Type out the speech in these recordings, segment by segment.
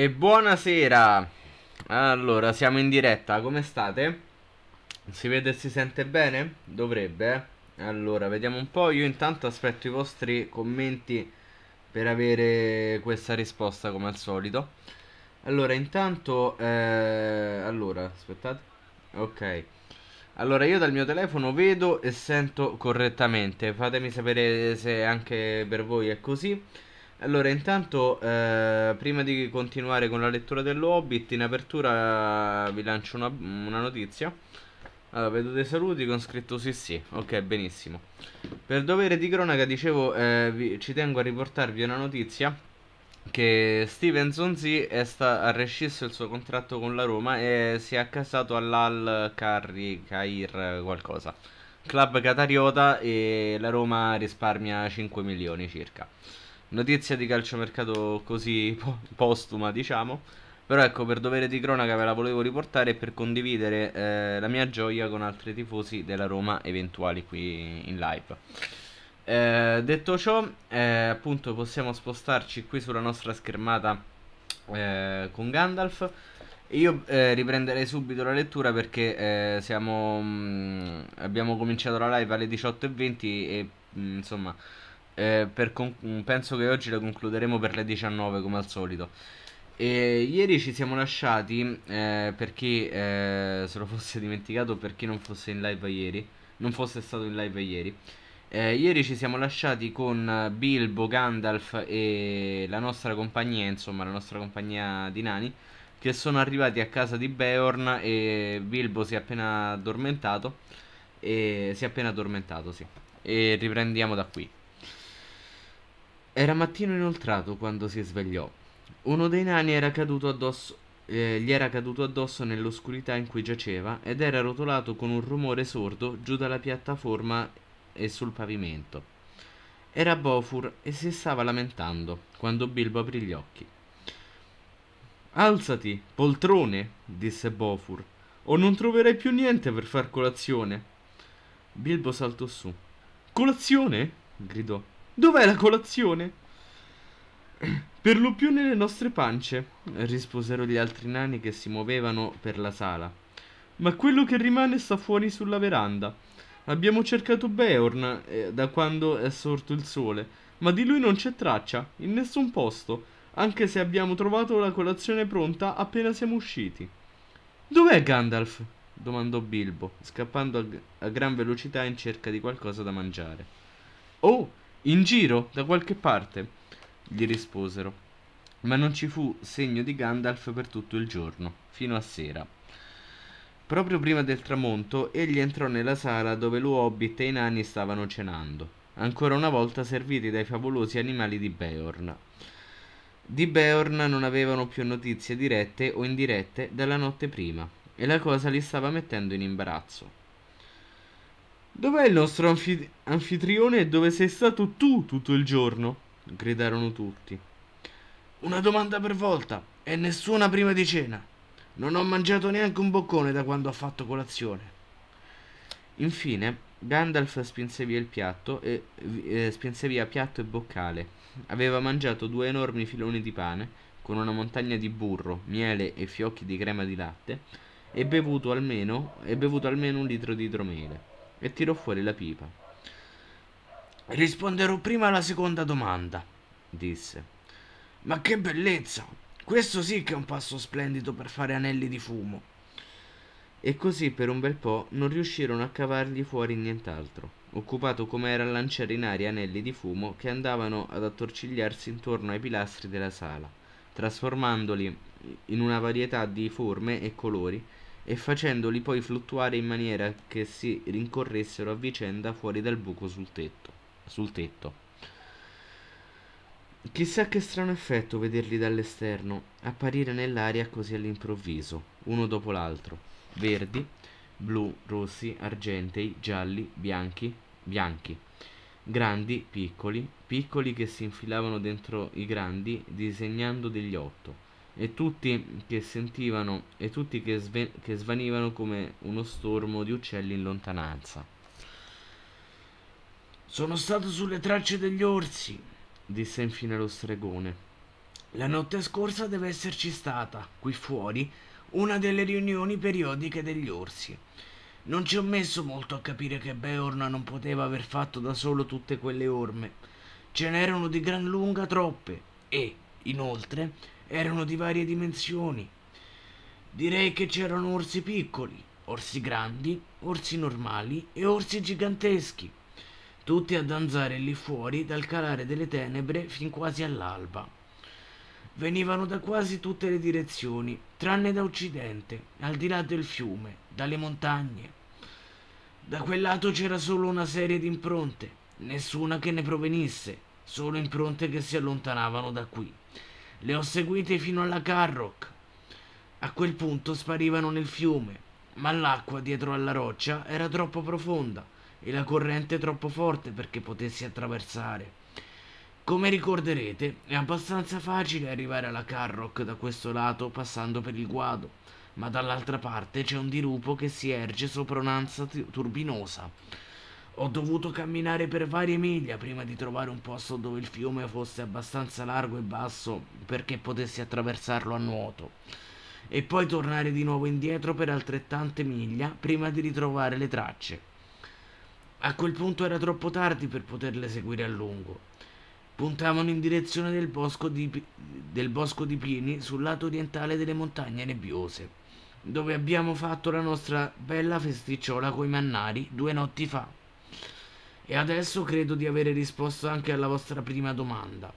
E buonasera. Allora, siamo in diretta, come state? Si vede e si sente bene? Dovrebbe. Eh? Allora, vediamo un po'. Io intanto aspetto i vostri commenti per avere questa risposta come al solito. Allora, intanto... Eh... Allora, aspettate. Ok. Allora, io dal mio telefono vedo e sento correttamente. Fatemi sapere se anche per voi è così. Allora, intanto, eh, prima di continuare con la lettura dell'Hobbit, in apertura eh, vi lancio una, una notizia. Allora, vedo dei saluti con scritto sì sì, ok, benissimo. Per dovere di cronaca, dicevo, eh, vi, ci tengo a riportarvi una notizia che Steven Zonzi sta- ha rescisso il suo contratto con la Roma e si è accasato all'Al Carri Cair qualcosa. Club Catariota e la Roma risparmia 5 milioni circa. Notizia di calciomercato così po postuma, diciamo. Però ecco, per dovere di cronaca ve la volevo riportare per condividere eh, la mia gioia con altri tifosi della Roma eventuali qui in live. Eh, detto ciò, eh, appunto possiamo spostarci qui sulla nostra schermata eh, con Gandalf. Io eh, riprenderei subito la lettura perché eh, siamo, mh, mm, abbiamo cominciato la live alle 18.20 e mh, mm, insomma eh, con- mm, penso che oggi la concluderemo per le 19 come al solito. E ieri ci siamo lasciati eh, perché eh, se lo fosse dimenticato perché non fosse in live ieri, non fosse stato in live ieri. Eh, ieri ci siamo lasciati con Bilbo, Gandalf e la nostra compagnia, insomma la nostra compagnia di nani, che sono arrivati a casa di Beorn e Bilbo si è appena addormentato. E si è appena addormentato, sì. E riprendiamo da qui. Era mattino inoltrato quando si svegliò. Uno dei nani era addosso, eh, gli era caduto addosso nell'oscurità in cui giaceva ed era rotolato con un rumore sordo giù dalla piattaforma e sul pavimento. Era Bofur e si stava lamentando quando Bilbo aprì gli occhi. Alzati, poltrone, disse Bofur, o non troverai più niente per far colazione. Bilbo saltò su. Colazione? gridò. Dov'è la colazione? Per lo più nelle nostre pance, risposero gli altri nani che si muovevano per la sala. Ma quello che rimane sta fuori sulla veranda. Abbiamo cercato Beorn eh, da quando è sorto il sole, ma di lui non c'è traccia, in nessun posto, anche se abbiamo trovato la colazione pronta appena siamo usciti. Dov'è Gandalf? domandò Bilbo, scappando a, a gran velocità in cerca di qualcosa da mangiare. Oh, in giro, da qualche parte, gli risposero. Ma non ci fu segno di Gandalf per tutto il giorno, fino a sera. Proprio prima del tramonto, egli entrò nella sala dove lo Hobbit e i nani stavano cenando, ancora una volta serviti dai favolosi animali di Beorn. Di Beorn non avevano più notizie dirette o indirette dalla notte prima, e la cosa li stava mettendo in imbarazzo. Dov'è il nostro anfit anfitrione e dove sei stato tu tutto il giorno? gridarono tutti. Una domanda per volta e nessuna prima di cena. Non ho mangiato neanche un boccone da quando ho fatto colazione. Infine, Gandalf spinse via il piatto e eh, spinse via piatto e boccale. Aveva mangiato due enormi filoni di pane con una montagna di burro, miele e fiocchi di crema di latte e bevuto almeno, e bevuto almeno un litro di idromele e tirò fuori la pipa. Risponderò prima alla seconda domanda, disse. Ma che bellezza! Questo sì che è un passo splendido per fare anelli di fumo. E così per un bel po' non riuscirono a cavargli fuori nient'altro, occupato come era a lanciare in aria anelli di fumo che andavano ad attorcigliarsi intorno ai pilastri della sala, trasformandoli in una varietà di forme e colori e facendoli poi fluttuare in maniera che si rincorressero a vicenda fuori dal buco sul tetto. Sul tetto. Chissà che strano effetto vederli dall'esterno apparire nell'aria così all'improvviso, uno dopo l'altro. Verdi, blu, rossi, argentei, gialli, bianchi, bianchi. Grandi, piccoli, piccoli che si infilavano dentro i grandi disegnando degli otto e tutti che sentivano e tutti che, sve- che svanivano come uno stormo di uccelli in lontananza. Sono stato sulle tracce degli orsi, disse infine lo stregone. La notte scorsa deve esserci stata, qui fuori, una delle riunioni periodiche degli orsi. Non ci ho messo molto a capire che Beorn non poteva aver fatto da solo tutte quelle orme. Ce n'erano di gran lunga troppe e, inoltre, erano di varie dimensioni. Direi che c'erano orsi piccoli, orsi grandi, orsi normali e orsi giganteschi, tutti a danzare lì fuori dal calare delle tenebre fin quasi all'alba. Venivano da quasi tutte le direzioni, tranne da occidente, al di là del fiume, dalle montagne. Da quel lato c'era solo una serie di impronte, nessuna che ne provenisse, solo impronte che si allontanavano da qui le ho seguite fino alla Carrock. A quel punto sparivano nel fiume, ma l'acqua dietro alla roccia era troppo profonda e la corrente troppo forte perché potessi attraversare. Come ricorderete, è abbastanza facile arrivare alla Carrock da questo lato passando per il guado, ma dall'altra parte c'è un dirupo che si erge sopra un'ansa turbinosa ho dovuto camminare per varie miglia prima di trovare un posto dove il fiume fosse abbastanza largo e basso perché potessi attraversarlo a nuoto. E poi tornare di nuovo indietro per altrettante miglia prima di ritrovare le tracce. A quel punto era troppo tardi per poterle seguire a lungo. Puntavano in direzione del bosco di, del bosco di pini sul lato orientale delle montagne nebbiose dove abbiamo fatto la nostra bella festicciola coi mannari due notti fa. E adesso credo di avere risposto anche alla vostra prima domanda,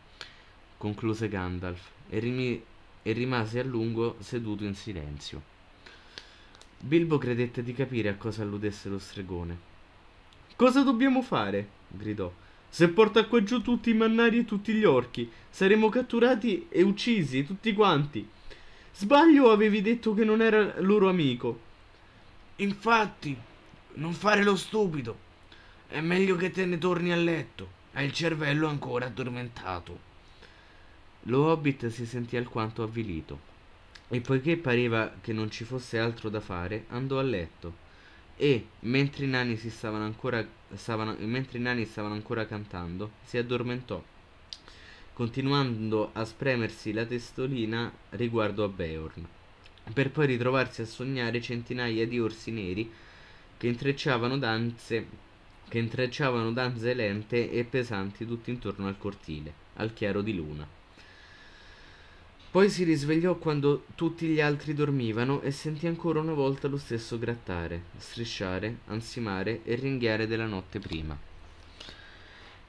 concluse Gandalf e, rim e rimase a lungo seduto in silenzio. Bilbo credette di capire a cosa alludesse lo stregone. Cosa dobbiamo fare? gridò. Se porta qua giù tutti i mannari e tutti gli orchi, saremo catturati e uccisi tutti quanti. Sbaglio o avevi detto che non era loro amico? Infatti, non fare lo stupido, è meglio che te ne torni a letto. Hai il cervello ancora addormentato. Lo Hobbit si sentì alquanto avvilito e poiché pareva che non ci fosse altro da fare, andò a letto e, mentre i nani, stavano ancora, stavano, mentre i nani stavano ancora cantando, si addormentò, continuando a spremersi la testolina riguardo a Beorn, per poi ritrovarsi a sognare centinaia di orsi neri che intrecciavano danze che intrecciavano danze lente e pesanti tutt'intorno al cortile, al chiaro di luna. Poi si risvegliò quando tutti gli altri dormivano e sentì ancora una volta lo stesso grattare, strisciare, ansimare e ringhiare della notte prima.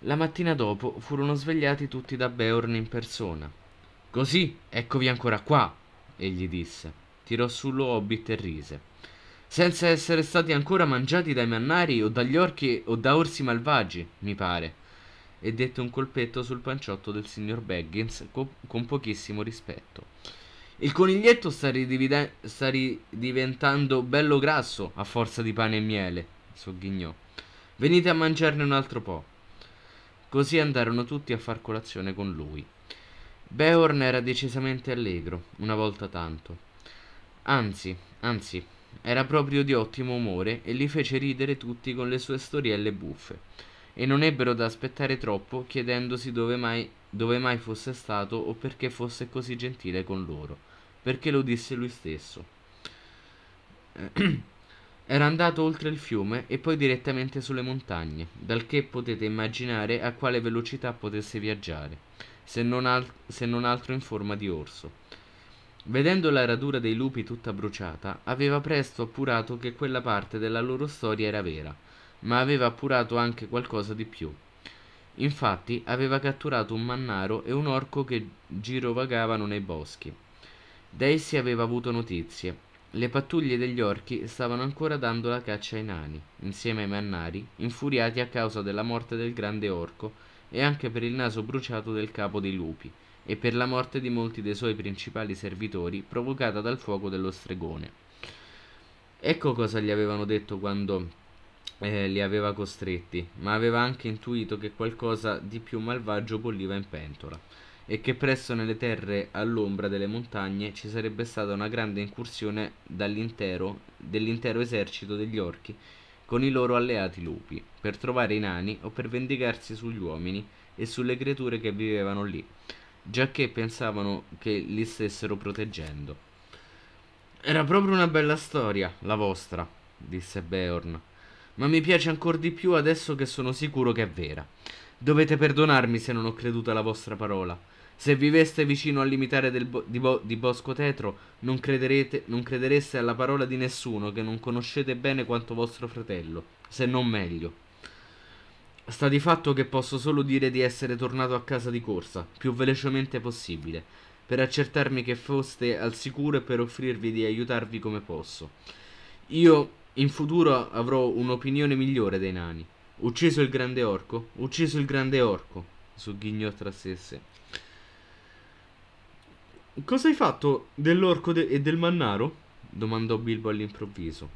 La mattina dopo furono svegliati tutti da Beorn in persona. Così, eccovi ancora qua, egli disse. Tirò su lo hobbit e rise senza essere stati ancora mangiati dai mannari o dagli orchi o da orsi malvagi, mi pare. E dette un colpetto sul panciotto del signor Baggins co- con pochissimo rispetto. Il coniglietto sta, ridivide- sta ridiventando bello grasso a forza di pane e miele, sogghignò. Venite a mangiarne un altro po'. Così andarono tutti a far colazione con lui. Beorn era decisamente allegro, una volta tanto. Anzi, anzi, era proprio di ottimo umore e li fece ridere tutti con le sue storielle buffe. E non ebbero da aspettare troppo chiedendosi dove mai, dove mai fosse stato o perché fosse così gentile con loro, perché lo disse lui stesso. Era andato oltre il fiume e poi direttamente sulle montagne, dal che potete immaginare a quale velocità potesse viaggiare, se non, al- se non altro in forma di orso vedendo la radura dei lupi tutta bruciata aveva presto appurato che quella parte della loro storia era vera ma aveva appurato anche qualcosa di più infatti aveva catturato un mannaro e un orco che girovagavano nei boschi Da essi aveva avuto notizie le pattuglie degli orchi stavano ancora dando la caccia ai nani insieme ai mannari infuriati a causa della morte del grande orco e anche per il naso bruciato del capo dei lupi e per la morte di molti dei suoi principali servitori provocata dal fuoco dello stregone. Ecco cosa gli avevano detto quando eh, li aveva costretti, ma aveva anche intuito che qualcosa di più malvagio bolliva in pentola e che presso nelle terre all'ombra delle montagne ci sarebbe stata una grande incursione dell'intero esercito degli orchi con i loro alleati lupi, per trovare i nani o per vendicarsi sugli uomini e sulle creature che vivevano lì, già che pensavano che li stessero proteggendo. Era proprio una bella storia, la vostra, disse Beorn, ma mi piace ancora di più adesso che sono sicuro che è vera. Dovete perdonarmi se non ho creduto alla vostra parola. Se viveste vicino al limitare bo di, bo di, Bosco Tetro, non, crederete, non credereste alla parola di nessuno che non conoscete bene quanto vostro fratello, se non meglio. Sta di fatto che posso solo dire di essere tornato a casa di corsa, più velocemente possibile, per accertarmi che foste al sicuro e per offrirvi di aiutarvi come posso. Io in futuro avrò un'opinione migliore dei nani. Ucciso il grande orco? Ucciso il grande orco, sogghignò tra sé e sé. Cosa hai fatto dell'orco de e del mannaro? domandò Bilbo all'improvviso.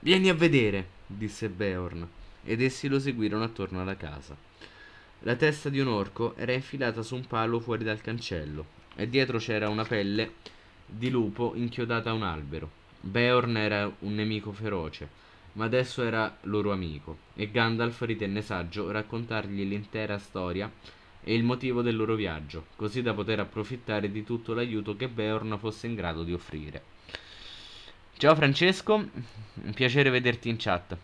Vieni a vedere, disse Beorn ed essi lo seguirono attorno alla casa. La testa di un orco era infilata su un palo fuori dal cancello e dietro c'era una pelle di lupo inchiodata a un albero. Beorn era un nemico feroce, ma adesso era loro amico e Gandalf ritenne saggio raccontargli l'intera storia e il motivo del loro viaggio, così da poter approfittare di tutto l'aiuto che Beorn fosse in grado di offrire. Ciao Francesco, un piacere vederti in chat.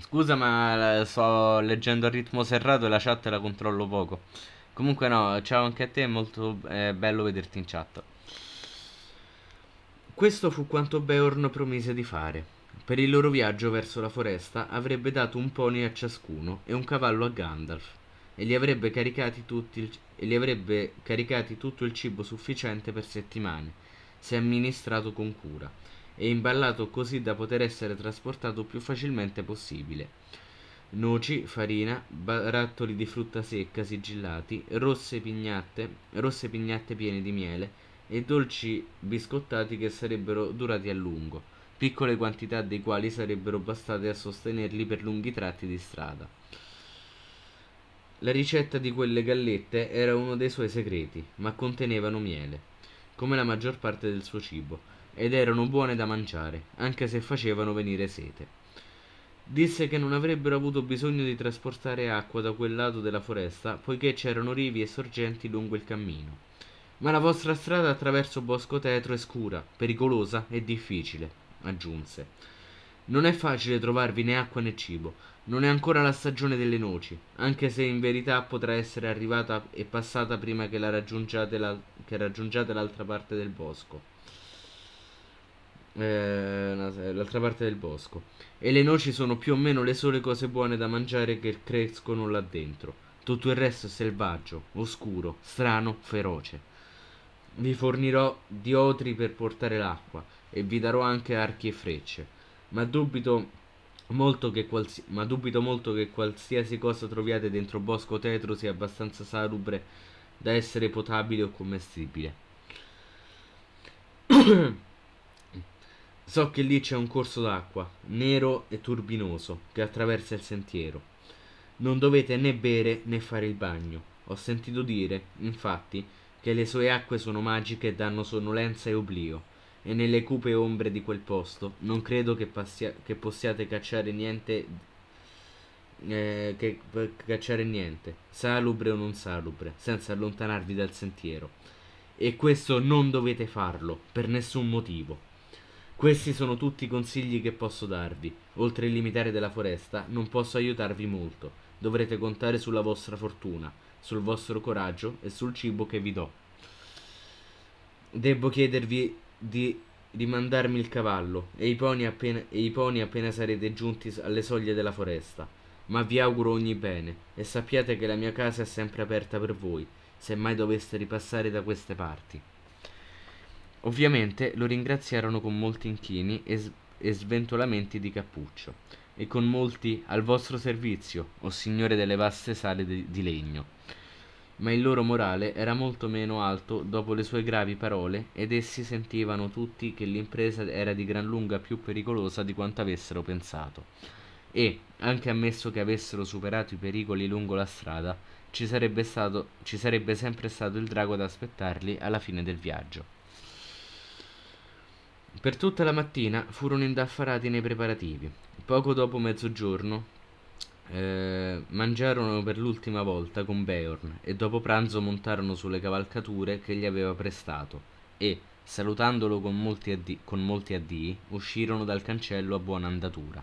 Scusa ma sto leggendo a ritmo serrato e la chat la controllo poco. Comunque no, ciao anche a te, è molto eh, bello vederti in chat. Questo fu quanto Beorn promise di fare. Per il loro viaggio verso la foresta avrebbe dato un pony a ciascuno e un cavallo a Gandalf e li avrebbe caricati, il, e li avrebbe caricati tutto il cibo sufficiente per settimane, se amministrato con cura e imballato così da poter essere trasportato più facilmente possibile. Noci, farina, barattoli di frutta secca sigillati, rosse pignatte, rosse pignatte piene di miele e dolci biscottati che sarebbero durati a lungo, piccole quantità dei quali sarebbero bastate a sostenerli per lunghi tratti di strada. La ricetta di quelle gallette era uno dei suoi segreti, ma contenevano miele, come la maggior parte del suo cibo ed erano buone da mangiare, anche se facevano venire sete. Disse che non avrebbero avuto bisogno di trasportare acqua da quel lato della foresta, poiché c'erano rivi e sorgenti lungo il cammino. Ma la vostra strada attraverso bosco tetro è scura, pericolosa e difficile, aggiunse. Non è facile trovarvi né acqua né cibo. Non è ancora la stagione delle noci, anche se in verità potrà essere arrivata e passata prima che, la raggiungiate, la... che raggiungiate l'altra parte del bosco eh, l'altra parte del bosco. E le noci sono più o meno le sole cose buone da mangiare che crescono là dentro. Tutto il resto è selvaggio, oscuro, strano, feroce. Vi fornirò diotri per portare l'acqua e vi darò anche archi e frecce. Ma dubito molto che, qualsi- ma dubito molto che qualsiasi cosa troviate dentro bosco tetro sia abbastanza salubre da essere potabile o commestibile. So che lì c'è un corso d'acqua, nero e turbinoso, che attraversa il sentiero. Non dovete né bere né fare il bagno. Ho sentito dire, infatti, che le sue acque sono magiche e danno sonnolenza e oblio, e nelle cupe ombre di quel posto non credo che, passia- che possiate cacciare niente eh, che cacciare niente, salubre o non salubre, senza allontanarvi dal sentiero. E questo non dovete farlo, per nessun motivo. Questi sono tutti i consigli che posso darvi. Oltre il limitare della foresta, non posso aiutarvi molto. Dovrete contare sulla vostra fortuna, sul vostro coraggio e sul cibo che vi do. Devo chiedervi di rimandarmi il cavallo e i pony appena, e i pony appena sarete giunti alle soglie della foresta. Ma vi auguro ogni bene e sappiate che la mia casa è sempre aperta per voi, se mai doveste ripassare da queste parti. Ovviamente lo ringraziarono con molti inchini e, s- e sventolamenti di cappuccio, e con molti al vostro servizio, o signore delle vaste sale de- di legno. Ma il loro morale era molto meno alto dopo le sue gravi parole, ed essi sentivano tutti che l'impresa era di gran lunga più pericolosa di quanto avessero pensato. E, anche ammesso che avessero superato i pericoli lungo la strada, ci sarebbe, stato, ci sarebbe sempre stato il drago ad aspettarli alla fine del viaggio. Per tutta la mattina furono indaffarati nei preparativi. Poco dopo mezzogiorno eh, mangiarono per l'ultima volta con Beorn e dopo pranzo montarono sulle cavalcature che gli aveva prestato e, salutandolo con molti, addi- con molti addii, uscirono dal cancello a buona andatura.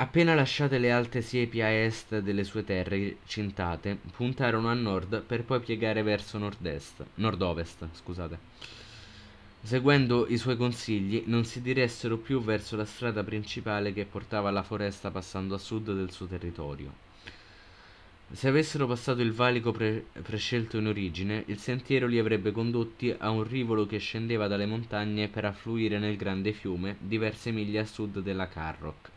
Appena lasciate le alte siepi a est delle sue terre cintate, puntarono a nord per poi piegare verso nord-est, nord-ovest, scusate. Seguendo i suoi consigli, non si diressero più verso la strada principale che portava alla foresta passando a sud del suo territorio. Se avessero passato il valico pre- prescelto in origine, il sentiero li avrebbe condotti a un rivolo che scendeva dalle montagne per affluire nel grande fiume, diverse miglia a sud della Carrock.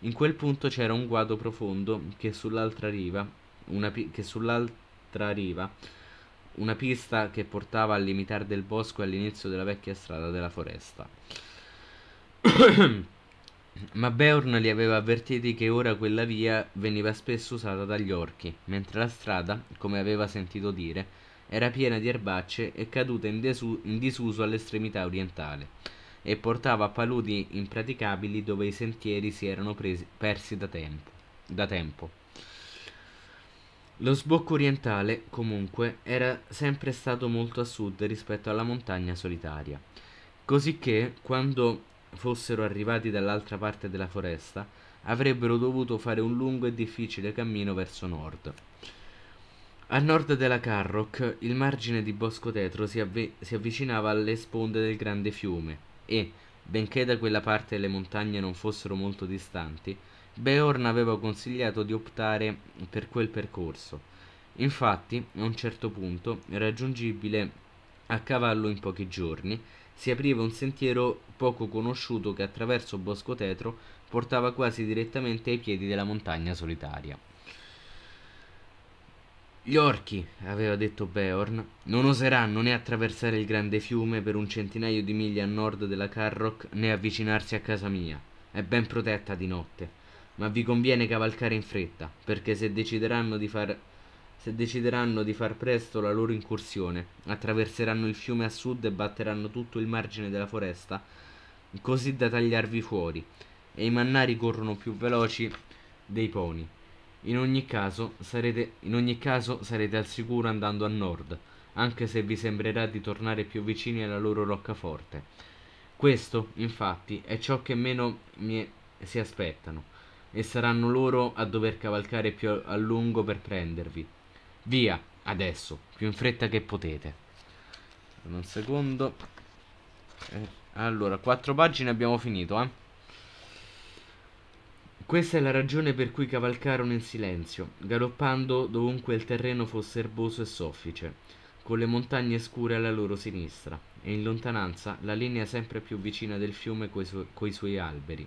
In quel punto c'era un guado profondo che sull'altra riva, pi- che sull'altra riva una pista che portava al limitar del bosco e all'inizio della vecchia strada della foresta. Ma Beorn li aveva avvertiti che ora quella via veniva spesso usata dagli orchi, mentre la strada, come aveva sentito dire, era piena di erbacce e caduta in, desu- in disuso all'estremità orientale, e portava a paludi impraticabili dove i sentieri si erano presi- persi da tempo. Da tempo. Lo sbocco orientale, comunque, era sempre stato molto a sud rispetto alla montagna solitaria, cosicché quando fossero arrivati dall'altra parte della foresta avrebbero dovuto fare un lungo e difficile cammino verso nord. A nord della Carrock il margine di Bosco Tetro si, avve- si avvicinava alle sponde del grande fiume e, benché da quella parte le montagne non fossero molto distanti, Beorn aveva consigliato di optare per quel percorso. Infatti, a un certo punto, raggiungibile a cavallo in pochi giorni, si apriva un sentiero poco conosciuto che attraverso Bosco Tetro portava quasi direttamente ai piedi della montagna solitaria. Gli orchi, aveva detto Beorn, non oseranno né attraversare il grande fiume per un centinaio di miglia a nord della Carrock né avvicinarsi a casa mia. È ben protetta di notte ma vi conviene cavalcare in fretta, perché se decideranno di far se decideranno di far presto la loro incursione, attraverseranno il fiume a sud e batteranno tutto il margine della foresta, così da tagliarvi fuori, e i mannari corrono più veloci dei poni. In ogni caso sarete, ogni caso sarete al sicuro andando a nord, anche se vi sembrerà di tornare più vicini alla loro roccaforte. Questo, infatti, è ciò che meno mi si aspettano e saranno loro a dover cavalcare più a lungo per prendervi. Via, adesso, più in fretta che potete. Un secondo. Eh, allora, quattro pagine abbiamo finito, eh. Questa è la ragione per cui cavalcarono in silenzio, galoppando dovunque il terreno fosse erboso e soffice, con le montagne scure alla loro sinistra, e in lontananza la linea sempre più vicina del fiume coi, su coi suoi alberi.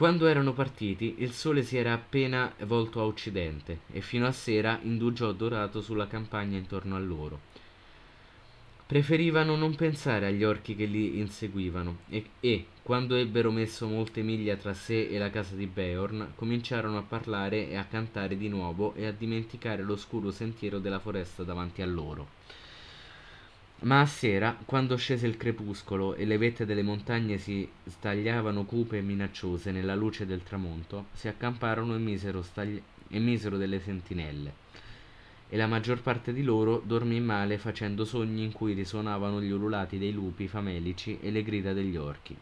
Quando erano partiti, il sole si era appena volto a occidente e fino a sera indugiò dorato sulla campagna intorno a loro. Preferivano non pensare agli orchi che li inseguivano e, e, quando ebbero messo molte miglia tra sé e la casa di Beorn, cominciarono a parlare e a cantare di nuovo e a dimenticare l'oscuro sentiero della foresta davanti a loro. Ma a sera, quando scese il crepuscolo e le vette delle montagne si stagliavano cupe e minacciose nella luce del tramonto, si accamparono e misero, stagli- e misero delle sentinelle. E la maggior parte di loro dormì male facendo sogni in cui risuonavano gli ululati dei lupi famelici e le grida degli orchi.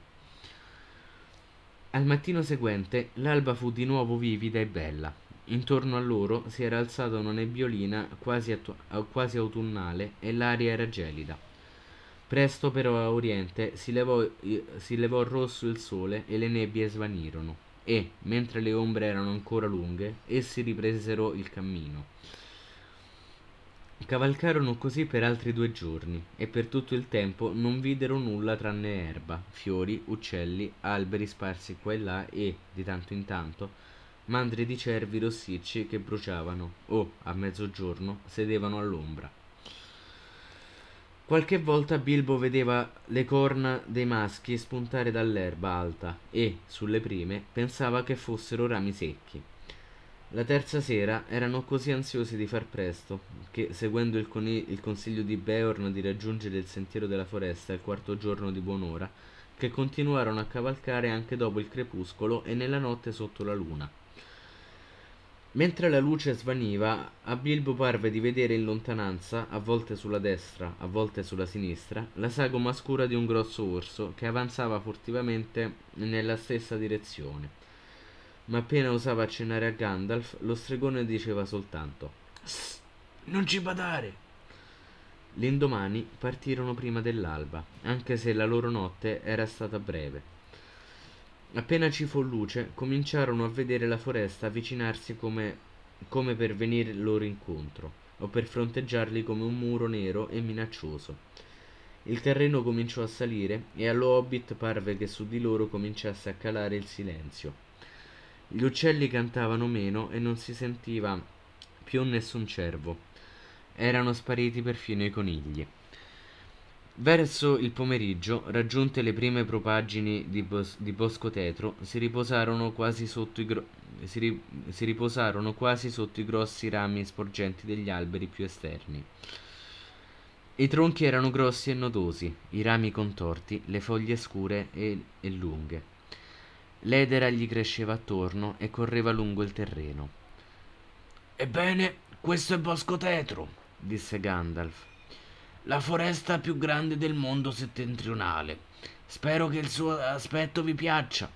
Al mattino seguente l'alba fu di nuovo vivida e bella Intorno a loro si era alzata una nebbiolina quasi, quasi autunnale e l'aria era gelida. Presto però a oriente si levò, si levò rosso il sole e le nebbie svanirono e, mentre le ombre erano ancora lunghe, essi ripresero il cammino. Cavalcarono così per altri due giorni e per tutto il tempo non videro nulla tranne erba, fiori, uccelli, alberi sparsi qua e là e, di tanto in tanto, mandrie di cervi rossicci che bruciavano o, oh, a mezzogiorno, sedevano all'ombra. Qualche volta Bilbo vedeva le corna dei maschi spuntare dall'erba alta e, sulle prime, pensava che fossero rami secchi. La terza sera erano così ansiosi di far presto che, seguendo il, il, consiglio di Beorn di raggiungere il sentiero della foresta il quarto giorno di buon'ora, che continuarono a cavalcare anche dopo il crepuscolo e nella notte sotto la luna. Mentre la luce svaniva, a Bilbo parve di vedere in lontananza, a volte sulla destra, a volte sulla sinistra, la sagoma scura di un grosso orso che avanzava furtivamente nella stessa direzione. Ma appena osava accennare a Gandalf, lo stregone diceva soltanto: Sss, non ci badare! L'indomani partirono prima dell'alba, anche se la loro notte era stata breve appena ci fu luce cominciarono a vedere la foresta avvicinarsi come, come per venire loro incontro o per fronteggiarli come un muro nero e minaccioso. Il terreno cominciò a salire e allo Hobbit parve che su di loro cominciasse a calare il silenzio. Gli uccelli cantavano meno e non si sentiva più nessun cervo. Erano spariti perfino i conigli. Verso il pomeriggio, raggiunte le prime propaggini di, Bos- di Bosco Tetro, si riposarono, gro- si, ri- si riposarono quasi sotto i grossi rami sporgenti degli alberi più esterni. I tronchi erano grossi e nodosi, i rami contorti, le foglie scure e, e lunghe. L'edera gli cresceva attorno e correva lungo il terreno. Ebbene, questo è Bosco Tetro, disse Gandalf la foresta più grande del mondo settentrionale. Spero che il suo aspetto vi piaccia.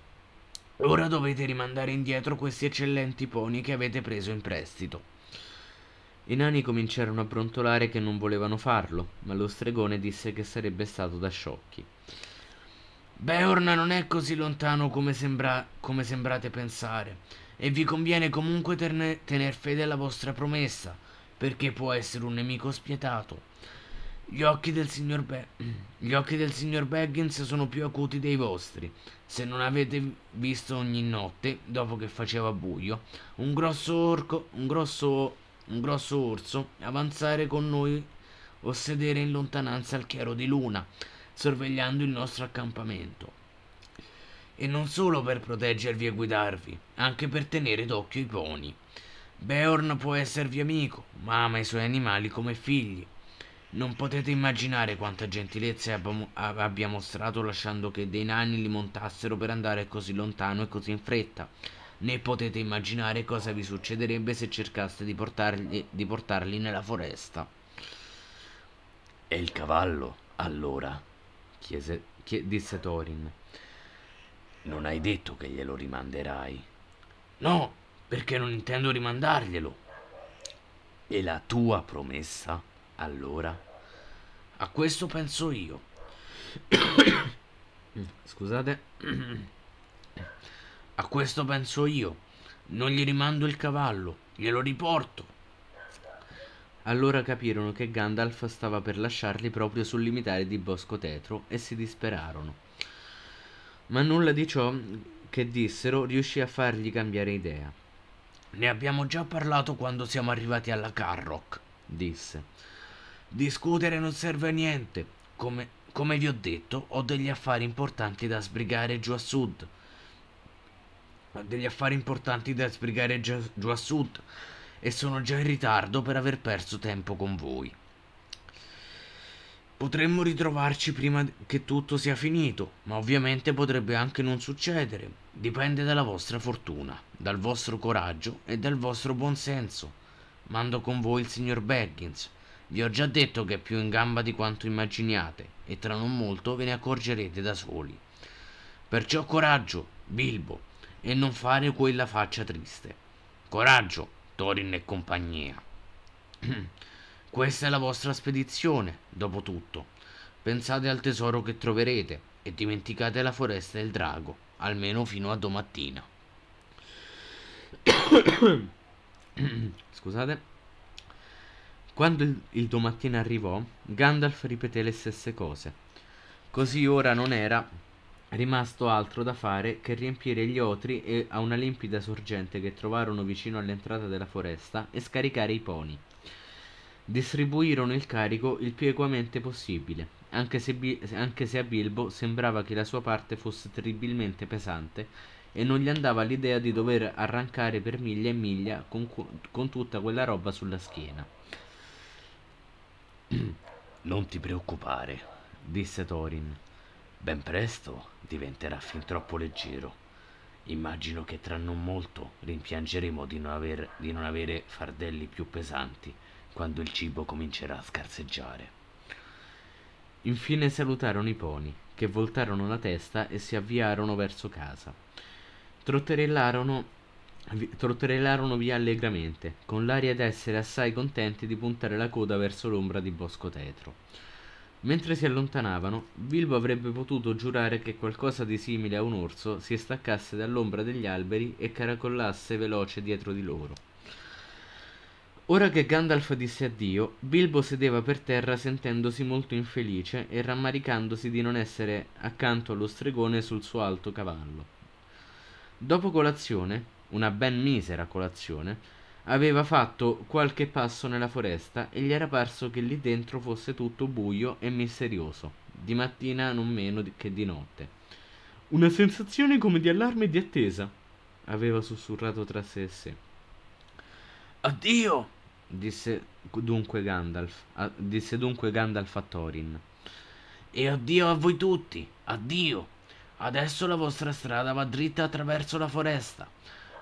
Ora dovete rimandare indietro questi eccellenti pony che avete preso in prestito. I nani cominciarono a brontolare che non volevano farlo, ma lo stregone disse che sarebbe stato da sciocchi. Beorna non è così lontano come, sembra, come sembrate pensare, e vi conviene comunque tener fede alla vostra promessa, perché può essere un nemico spietato. Gli occhi, Gli occhi del signor Baggins sono più acuti dei vostri. Se non avete visto ogni notte, dopo che faceva buio, un grosso orco, un grosso, un grosso orso avanzare con noi o sedere in lontananza al chiaro di luna, sorvegliando il nostro accampamento. E non solo per proteggervi e guidarvi, anche per tenere d'occhio i poni. Beorn può esservi amico, ma ama i suoi animali come figli non potete immaginare quanta gentilezza abbia mostrato lasciando che dei nani li montassero per andare così lontano e così in fretta. Né potete immaginare cosa vi succederebbe se cercaste di portarli, di portarli nella foresta. E il cavallo, allora? Chiese, chie, disse Thorin. Non hai detto che glielo rimanderai. No, perché non intendo rimandarglielo. E la tua promessa? Allora, a questo penso io. Scusate. a questo penso io. Non gli rimando il cavallo, glielo riporto. Allora capirono che Gandalf stava per lasciarli proprio sul limitare di Bosco Tetro e si disperarono. Ma nulla di ciò che dissero riuscì a fargli cambiare idea. Ne abbiamo già parlato quando siamo arrivati alla Carrock, disse. Discutere non serve a niente. Come, come vi ho detto, ho degli affari importanti da sbrigare giù a sud. Ho degli affari importanti da sbrigare giù, giù a sud. E sono già in ritardo per aver perso tempo con voi. Potremmo ritrovarci prima che tutto sia finito, ma ovviamente potrebbe anche non succedere. Dipende dalla vostra fortuna, dal vostro coraggio e dal vostro buonsenso. Mando con voi il signor Baggins. Vi ho già detto che è più in gamba di quanto immaginiate e tra non molto ve ne accorgerete da soli. Perciò coraggio, Bilbo, e non fare quella faccia triste. Coraggio, Thorin e compagnia. Questa è la vostra spedizione, dopo tutto. Pensate al tesoro che troverete e dimenticate la foresta e il drago, almeno fino a domattina. Scusate. Quando il, il domattina arrivò, Gandalf ripeté le stesse cose. Così ora non era rimasto altro da fare che riempire gli otri e a una limpida sorgente che trovarono vicino all'entrata della foresta e scaricare i poni. Distribuirono il carico il più equamente possibile, anche se, anche se a Bilbo sembrava che la sua parte fosse terribilmente pesante e non gli andava l'idea di dover arrancare per miglia e miglia con, con tutta quella roba sulla schiena. Mm. Non ti preoccupare, disse Thorin. Ben presto diventerà fin troppo leggero. Immagino che tra non molto rimpiangeremo di non, aver, di non avere fardelli più pesanti quando il cibo comincerà a scarseggiare. Infine salutarono i poni, che voltarono la testa e si avviarono verso casa. Trotterellarono trotterellarono via allegramente, con l'aria d'essere assai contenti di puntare la coda verso l'ombra di Bosco Tetro. Mentre si allontanavano, Bilbo avrebbe potuto giurare che qualcosa di simile a un orso si staccasse dall'ombra degli alberi e caracollasse veloce dietro di loro. Ora che Gandalf disse addio, Bilbo sedeva per terra sentendosi molto infelice e rammaricandosi di non essere accanto allo stregone sul suo alto cavallo. Dopo colazione, una ben misera colazione, aveva fatto qualche passo nella foresta e gli era parso che lì dentro fosse tutto buio e misterioso, di mattina non meno che di notte. Una sensazione come di allarme e di attesa, aveva sussurrato tra sé e sé. Addio! disse dunque Gandalf, a, disse dunque Gandalf a Thorin. E addio a voi tutti, addio! Adesso la vostra strada va dritta attraverso la foresta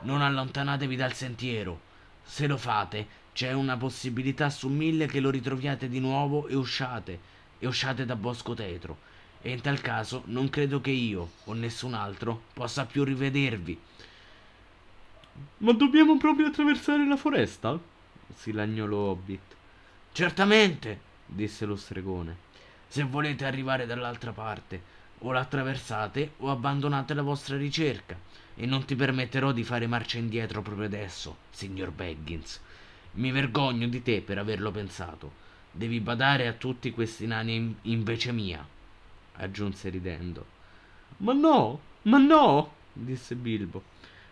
non allontanatevi dal sentiero. Se lo fate, c'è una possibilità su mille che lo ritroviate di nuovo e usciate, e usciate da Bosco Tetro. E in tal caso non credo che io o nessun altro possa più rivedervi. Ma dobbiamo proprio attraversare la foresta? si lagnolò Hobbit. Certamente, disse lo stregone, se volete arrivare dall'altra parte o la attraversate o abbandonate la vostra ricerca e non ti permetterò di fare marcia indietro proprio adesso, signor Baggins. Mi vergogno di te per averlo pensato. Devi badare a tutti questi nani in, in vece mia, aggiunse ridendo. Ma no, ma no, disse Bilbo.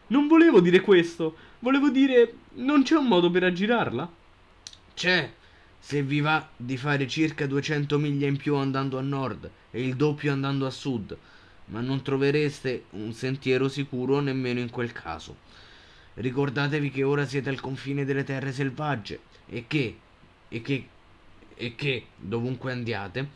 Non volevo dire questo, volevo dire non c'è un modo per aggirarla? C'è, se vi va di fare circa 200 miglia in più andando a nord e il doppio andando a sud, ma non trovereste un sentiero sicuro nemmeno in quel caso. Ricordatevi che ora siete al confine delle terre selvagge e che, e che, e che, dovunque andiate,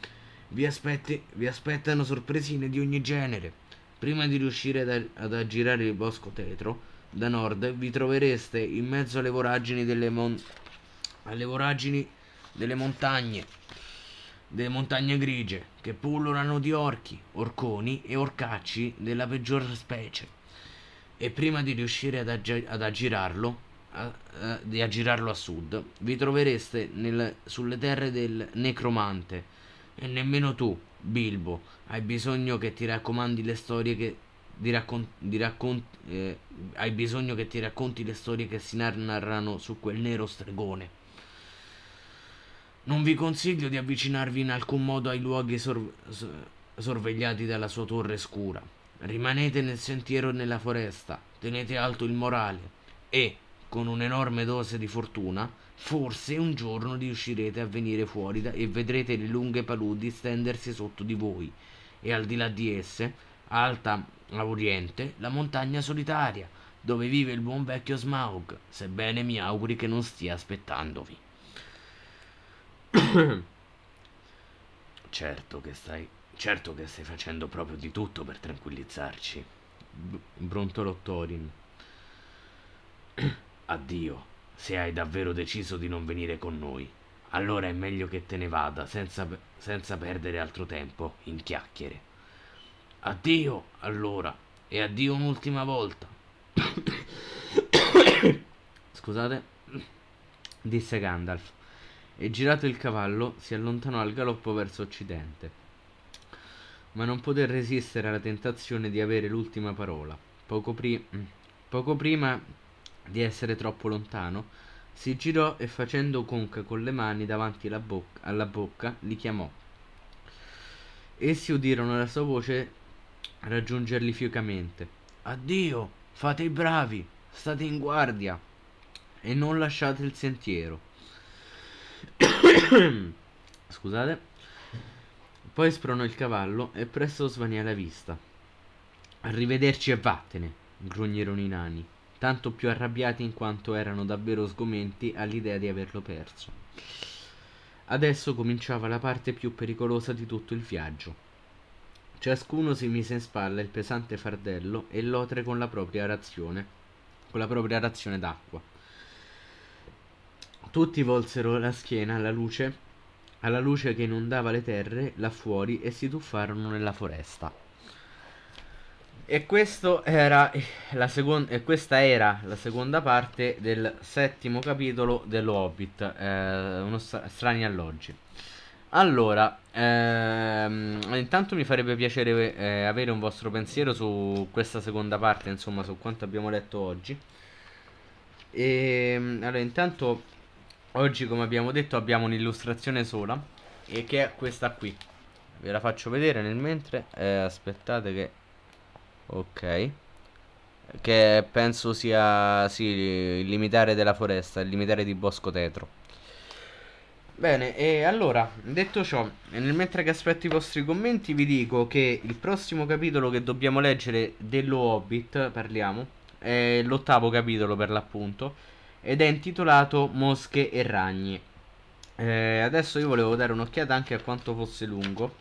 vi, aspetti, vi aspettano sorpresine di ogni genere. Prima di riuscire ad, ad aggirare il bosco tetro, da nord, vi trovereste in mezzo alle voragini delle montagne alle voragini delle montagne, delle montagne grigie, che pullulano di orchi, orconi e orcacci della peggior specie. E prima di riuscire ad, ag ad aggirarlo, a, a, di aggirarlo a sud, vi trovereste nel, sulle terre del necromante. E nemmeno tu, Bilbo, hai bisogno che ti raccomanti le storie che di raccon- di raccon- eh, hai bisogno che ti racconti le storie che si narrano su quel nero stregone. Non vi consiglio di avvicinarvi in alcun modo ai luoghi sor sorvegliati dalla sua torre scura. Rimanete nel sentiero e nella foresta, tenete alto il morale e, con un'enorme dose di fortuna, forse un giorno riuscirete a venire fuori e vedrete le lunghe paludi stendersi sotto di voi e al di là di esse, alta a oriente, la montagna solitaria, dove vive il buon vecchio Smaug, sebbene mi auguri che non stia aspettandovi. certo che stai. Certo che stai facendo proprio di tutto per tranquillizzarci. brontolò Thorin. Addio, se hai davvero deciso di non venire con noi. Allora è meglio che te ne vada senza, senza perdere altro tempo in chiacchiere. Addio, allora, e addio un'ultima volta. Scusate, disse Gandalf e girato il cavallo si allontanò al galoppo verso occidente, ma non poté resistere alla tentazione di avere l'ultima parola. Poco, pri- mm, poco prima di essere troppo lontano, si girò e facendo conca con le mani davanti alla bocca, alla bocca li chiamò. Essi udirono la sua voce raggiungerli fiocamente. Addio, fate i bravi, state in guardia e non lasciate il sentiero. Scusate. Poi spronò il cavallo e presto svanì la vista. Arrivederci e vattene, grugnarono i nani, tanto più arrabbiati in quanto erano davvero sgomenti all'idea di averlo perso. Adesso cominciava la parte più pericolosa di tutto il viaggio. Ciascuno si mise in spalla il pesante fardello e l'otre con la propria razione, con la propria razione d'acqua. Tutti volsero la schiena alla luce, alla luce che inondava le terre là fuori e si tuffarono nella foresta. E, era e, questa era la seconda parte del settimo capitolo dello Hobbit, eh, uno stra strani alloggi. Allora, ehm, intanto mi farebbe piacere eh, avere un vostro pensiero su questa seconda parte, insomma, su quanto abbiamo letto oggi. E, ehm, allora, intanto Oggi come abbiamo detto abbiamo un'illustrazione sola E che è questa qui Ve la faccio vedere nel mentre eh, Aspettate che Ok Che penso sia sì, il limitare della foresta Il limitare di Bosco Tetro Bene e allora Detto ciò Nel mentre che aspetto i vostri commenti Vi dico che il prossimo capitolo che dobbiamo leggere Dello Hobbit parliamo È l'ottavo capitolo per l'appunto ed è intitolato Mosche e Ragni. Eh, adesso io volevo dare un'occhiata anche a quanto fosse lungo.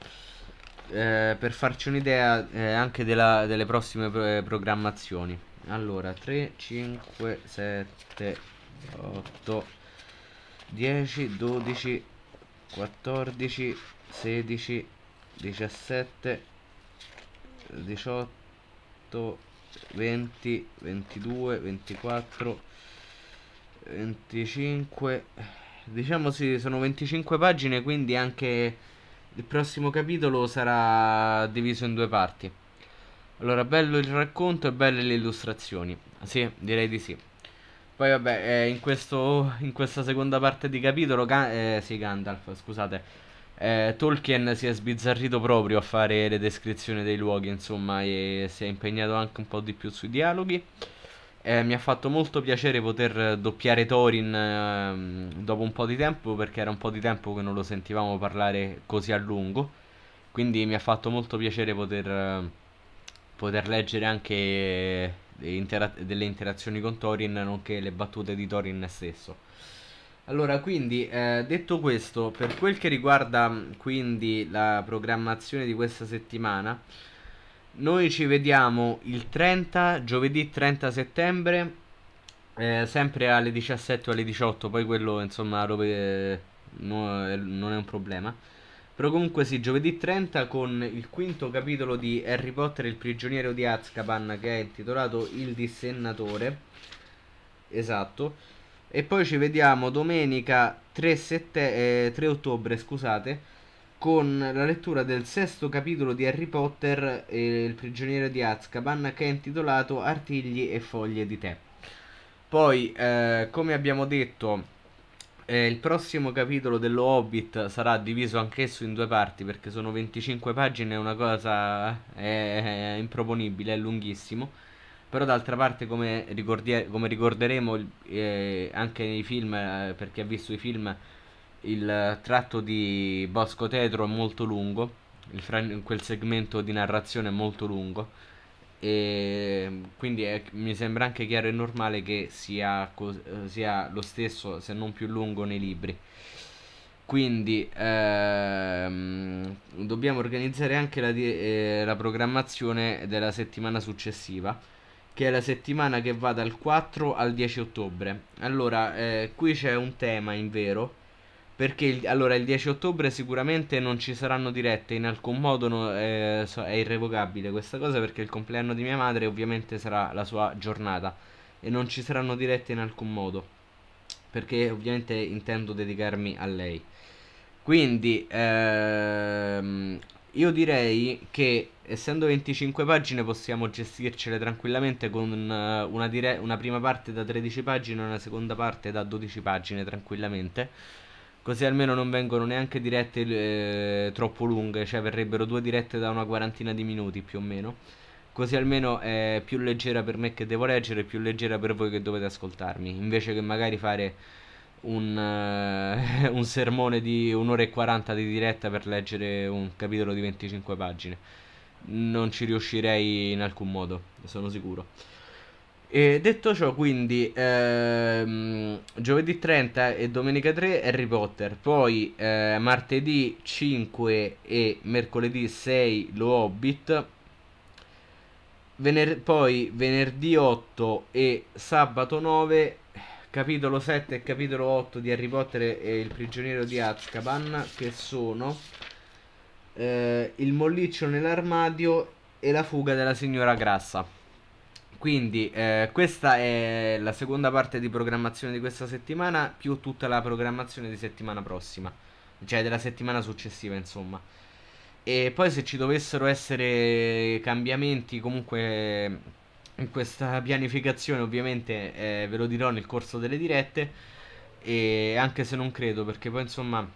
Eh, per farci un'idea eh, anche della, delle prossime pro programmazioni. Allora, 3, 5, 7, 8, 10, 12, 14, 16, 17, 18, 20, 22, 24, 25 diciamo sì sono 25 pagine quindi anche il prossimo capitolo sarà diviso in due parti allora bello il racconto e belle le illustrazioni sì direi di sì poi vabbè eh, in, questo, in, questa seconda parte di capitolo Ga eh, sì Gandalf scusate eh, Tolkien si è sbizzarrito proprio a fare le descrizioni dei luoghi insomma e si è impegnato anche un po' di più sui dialoghi eh, mi ha fatto molto piacere poter doppiare Thorin ehm, dopo un po' di tempo perché era un po' di tempo che non lo sentivamo parlare così a lungo. Quindi mi ha fatto molto piacere poter, eh, poter leggere anche eh, intera- delle interazioni con Thorin, nonché le battute di Thorin stesso. Allora, quindi, eh, detto questo, per quel che riguarda quindi la programmazione di questa settimana, noi ci vediamo il 30, giovedì 30 settembre, eh, sempre alle 17 o alle 18, poi quello insomma dove, eh, no, eh, non è un problema. Però comunque sì, giovedì 30 con il quinto capitolo di Harry Potter il prigioniero di Azkaban che è intitolato Il dissennatore. Esatto. E poi ci vediamo domenica 3, sette- eh, 3 ottobre, scusate con la lettura del sesto capitolo di Harry Potter e il prigioniero di Azkaban che è intitolato Artigli e foglie di tè. Poi, eh, come abbiamo detto, eh, il prossimo capitolo dello Hobbit sarà diviso anch'esso in due parti perché sono 25 pagine, è una cosa è, eh, è eh, improponibile, è lunghissimo. Però d'altra parte, come, ricordi- come ricorderemo eh, anche nei film, eh, per chi ha visto i film, il tratto di Bosco Tetro è molto lungo, fran- quel segmento di narrazione è molto lungo e quindi è, mi sembra anche chiaro e normale che sia, co- sia, lo stesso se non più lungo nei libri. Quindi ehm, dobbiamo organizzare anche la, di- eh, la programmazione della settimana successiva che è la settimana che va dal 4 al 10 ottobre. Allora, eh, qui c'è un tema in vero perché il, allora il 10 ottobre sicuramente non ci saranno dirette, in alcun modo no, eh, so, è irrevocabile questa cosa perché il compleanno di mia madre ovviamente sarà la sua giornata e non ci saranno dirette in alcun modo perché ovviamente intendo dedicarmi a lei. Quindi ehm, io direi che essendo 25 pagine possiamo gestircele tranquillamente con eh, una, dire- una prima parte da 13 pagine e una seconda parte da 12 pagine tranquillamente Così almeno non vengono neanche dirette eh, troppo lunghe, cioè verrebbero due dirette da una quarantina di minuti più o meno. Così almeno è più leggera per me che devo leggere, più leggera per voi che dovete ascoltarmi. Invece che magari fare un, eh, un sermone di un'ora e quaranta di diretta per leggere un capitolo di 25 pagine. Non ci riuscirei in alcun modo, sono sicuro. E detto ciò, quindi ehm, giovedì 30 e domenica 3 Harry Potter, poi eh, martedì 5 e mercoledì 6 Lo Hobbit, vener- poi venerdì 8 e sabato 9 capitolo 7 e capitolo 8 di Harry Potter e il prigioniero di Azkaban che sono eh, il molliccio nell'armadio e la fuga della signora Grassa. Quindi eh, questa è la seconda parte di programmazione di questa settimana più tutta la programmazione di settimana prossima, cioè della settimana successiva insomma. E poi se ci dovessero essere cambiamenti comunque in questa pianificazione ovviamente eh, ve lo dirò nel corso delle dirette e anche se non credo perché poi insomma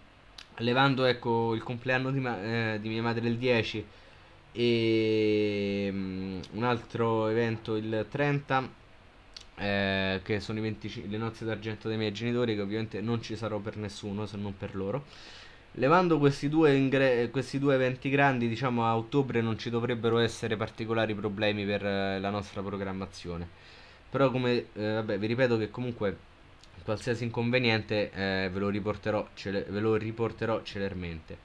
levando ecco il compleanno di, ma- eh, di mia madre il 10 e um, un altro evento il 30 eh, che sono 25, le nozze d'argento dei miei genitori che ovviamente non ci sarò per nessuno se non per loro levando questi due, questi due eventi grandi diciamo a ottobre non ci dovrebbero essere particolari problemi per eh, la nostra programmazione però come eh, vabbè vi ripeto che comunque qualsiasi inconveniente eh, ve lo riporterò, ve lo riporterò celermente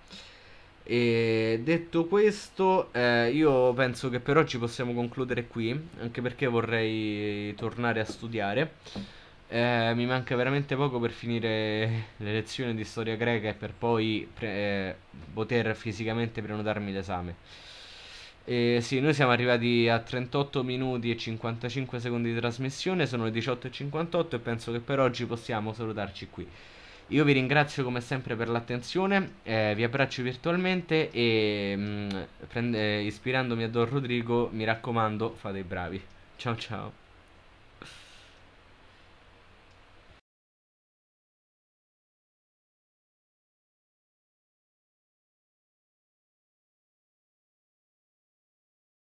e detto questo, eh, io penso che per oggi possiamo concludere qui, anche perché vorrei tornare a studiare. Eh, mi manca veramente poco per finire le lezioni di storia greca e per poi eh, poter fisicamente prenotarmi l'esame. Eh, sì, noi siamo arrivati a 38 minuti e 55 secondi di trasmissione, sono le 18.58 e penso che per oggi possiamo salutarci qui. Io vi ringrazio come sempre per l'attenzione, eh, vi abbraccio virtualmente e mh, mm, prende, eh, ispirandomi a Don Rodrigo mi raccomando fate i bravi. Ciao ciao.